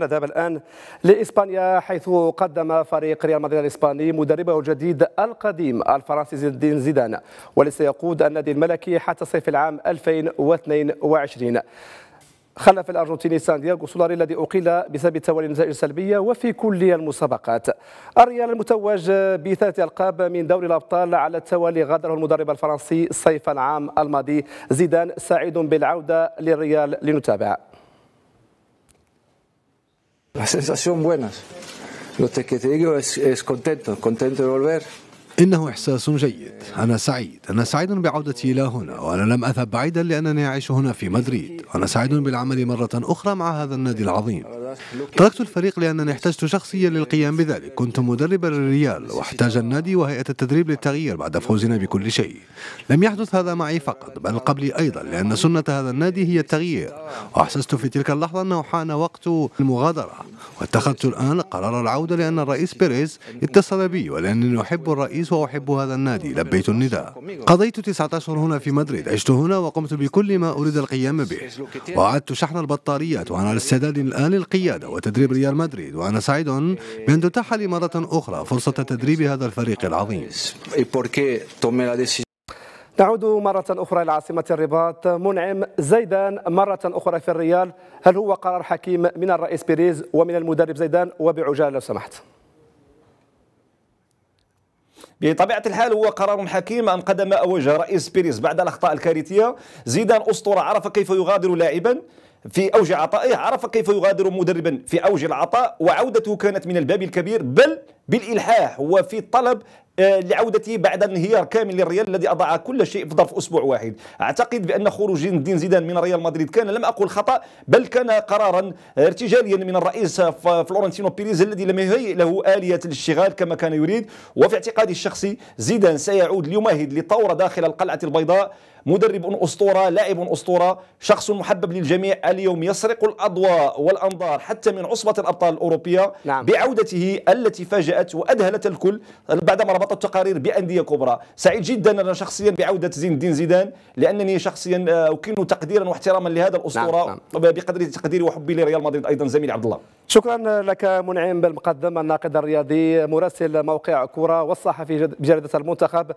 نذهب الآن لإسبانيا حيث قدم فريق ريال مدريد الإسباني مدربه الجديد القديم الفرنسي زين الدين زيدان والذي سيقود النادي الملكي حتى صيف العام 2022 خلف الارجنتيني ساندياغو سولاري الذي اقيل بسبب توالي النتائج السلبيه وفي كل المسابقات. الريال المتوج بثلاث القاب من دوري الابطال على التوالي غادره المدرب الفرنسي صيف العام الماضي زيدان سعيد بالعوده للريال لنتابع. La sensación buenas. Lo que te digo es, es contento, contento de volver. إنه إحساس جيد أنا سعيد أنا سعيد بعودتي إلى هنا وأنا لم أذهب بعيدا لأنني أعيش هنا في مدريد أنا سعيد بالعمل مرة أخرى مع هذا النادي العظيم تركت الفريق لأنني احتجت شخصيا للقيام بذلك كنت مدربا للريال واحتاج النادي وهيئة التدريب للتغيير بعد فوزنا بكل شيء لم يحدث هذا معي فقط بل قبلي أيضا لأن سنة هذا النادي هي التغيير وأحسست في تلك اللحظة أنه حان وقت المغادرة واتخذت الآن قرار العودة لأن الرئيس بيريز اتصل بي ولأنني أحب الرئيس وأحب هذا النادي لبيت النداء قضيت تسعة أشهر هنا في مدريد عشت هنا وقمت بكل ما أريد القيام به وأعدت شحن البطاريات وأنا على استعداد الآن للقيام القيادة وتدريب ريال مدريد وأنا سعيد بأن تتاح لي مرة أخرى فرصة تدريب هذا الفريق العظيم e نعود مرة أخرى إلى عاصمة الرباط منعم زيدان مرة أخرى في الريال هل هو قرار حكيم من الرئيس بيريز ومن المدرب زيدان وبعجالة لو سمحت بطبيعة الحال هو قرار حكيم أن قدم أوجه رئيس بيريز بعد الأخطاء الكارثية زيدان أسطورة عرف كيف يغادر لاعبا في أوج عطائه عرف كيف يغادر مدربا في أوج العطاء وعودته كانت من الباب الكبير بل بالإلحاح وفي طلب آه، لعودته بعد انهيار كامل للريال الذي اضاع كل شيء في ظرف اسبوع واحد اعتقد بان خروج الدين زيدان من ريال مدريد كان لم اقل خطا بل كان قرارا آه، ارتجاليا من الرئيس فلورنتينو بيريز الذي لم يهيئ له اليه الاشتغال كما كان يريد وفي اعتقادي الشخصي زيدان سيعود ليمهد لثوره داخل القلعه البيضاء مدرب اسطوره لاعب اسطوره شخص محبب للجميع اليوم يسرق الاضواء والانظار حتى من عصبه الابطال الاوروبيه نعم. بعودته التي فاجات واذهلت الكل بعدما هبط التقارير بانديه كبرى سعيد جدا انا شخصيا بعوده زين الدين زيدان لانني شخصيا آه، اكن تقديرا واحتراما لهذا الاسطوره نعم. نعم. بقدر تقديري وحبي لريال مدريد ايضا زميلي عبد الله شكرا لك منعم بالمقدم الناقد الرياضي مراسل موقع كره والصحفي بجريده المنتخب